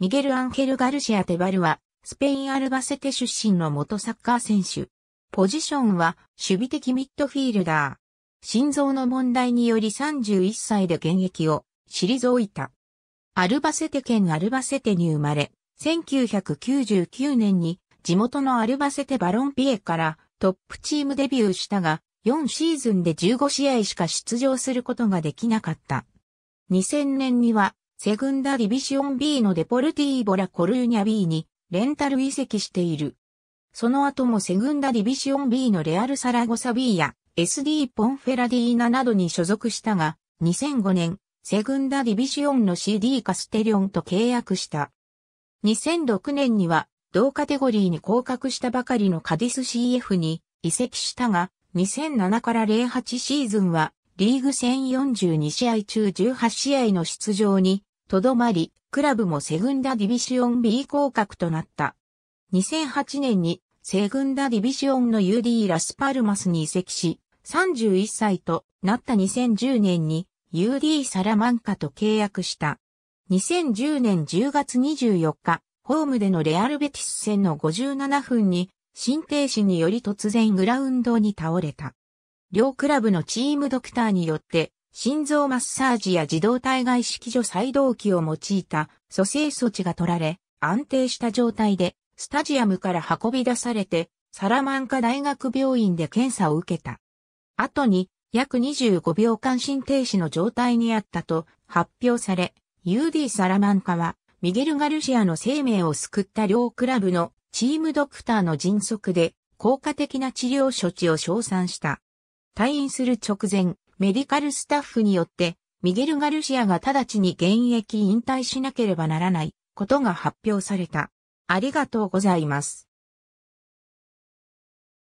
ミゲル・アンヘル・ガルシア・テバルは、スペイン・アルバセテ出身の元サッカー選手。ポジションは、守備的ミッドフィールダー。心臓の問題により31歳で現役を退いた。アルバセテ県アルバセテに生まれ、1999年に地元のアルバセテバロンピエからトップチームデビューしたが、4シーズンで15試合しか出場することができなかった。2000年にはセグンダディビシオン B のデポルティーボラコルーニャ B にレンタル移籍している。その後もセグンダディビシオン B のレアル・サラゴサ B や SD ポンフェラディーナなどに所属したが、2005年、セグンダディビシオンの CD カステリオンと契約した。2006年には同カテゴリーに降格したばかりのカディス CF に移籍したが、2007から08シーズンはリーグ戦42試合中18試合の出場に、とどまり、クラブもセグンダディビシオン B 降格となった。2008年に、セグンダディビシオンの UD ラスパルマスに移籍し、31歳となった2010年に UD サラマンカと契約した。2010年10月24日、ホームでのレアルベティス戦の57分に、心停止により突然グラウンドに倒れた。両クラブのチームドクターによって、心臓マッサージや自動体外式助細動器を用いた蘇生措置が取られ、安定した状態でスタジアムから運び出されて、サラマンカ大学病院で検査を受けた。後に約25秒間心停止の状態にあったと発表され、UD サラマンカはミゲル・ガルシアの生命を救った両クラブのチームドクターの迅速で効果的な治療処置を称賛した。退院する直前、メディカルスタッフによって、ミゲル・ガルシアが直ちに現役引退しなければならないことが発表された。ありがとうございます。